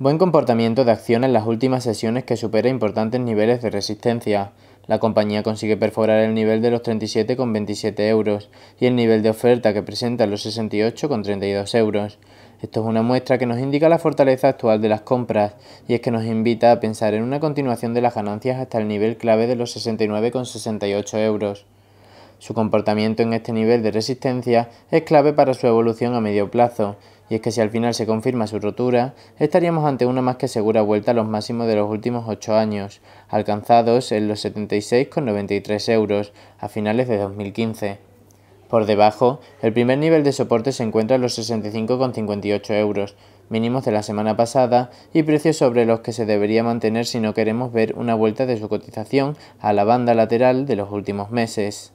Buen comportamiento de acción en las últimas sesiones que supera importantes niveles de resistencia. La compañía consigue perforar el nivel de los 37,27 euros y el nivel de oferta que presenta los 68,32 euros. Esto es una muestra que nos indica la fortaleza actual de las compras y es que nos invita a pensar en una continuación de las ganancias hasta el nivel clave de los 69,68 euros. Su comportamiento en este nivel de resistencia es clave para su evolución a medio plazo y es que si al final se confirma su rotura, estaríamos ante una más que segura vuelta a los máximos de los últimos 8 años, alcanzados en los 76,93 euros a finales de 2015. Por debajo, el primer nivel de soporte se encuentra en los 65,58 euros, mínimos de la semana pasada y precios sobre los que se debería mantener si no queremos ver una vuelta de su cotización a la banda lateral de los últimos meses.